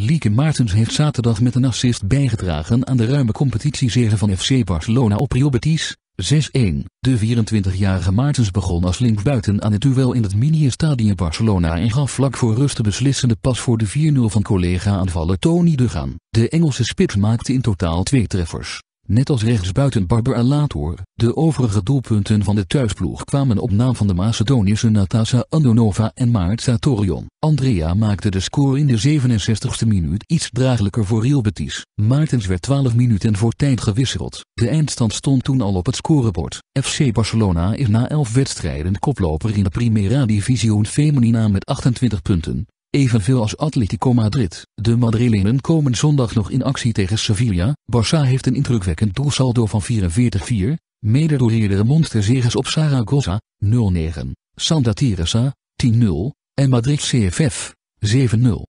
Lieke Maartens heeft zaterdag met een assist bijgedragen aan de ruime competitiezege van FC Barcelona op Real Betis, 6-1. De 24-jarige Maartens begon als linksbuiten aan het duel in het mini-stadion Barcelona en gaf vlak voor rust de beslissende pas voor de 4-0 van collega-aanvaller Tony Gaan. De Engelse spits maakte in totaal twee treffers. Net als rechtsbuiten Barbara Lator, de overige doelpunten van de thuisploeg kwamen op naam van de Macedonische Natasa Andonova en Maart Satorion. Andrea maakte de score in de 67e minuut iets draaglijker voor Real Betis. Maartens werd 12 minuten voor tijd gewisseld. De eindstand stond toen al op het scorebord. FC Barcelona is na 11 wedstrijden koploper in de Primera División Femenina met 28 punten. Evenveel als Atletico Madrid, de Madrilenen komen zondag nog in actie tegen Sevilla. Barça heeft een indrukwekkend doelsaldo van 44-4, mede door eerdere monsterzegers op Zaragoza, 0-9, Santa Teresa, 10-0, en Madrid CFF, 7-0.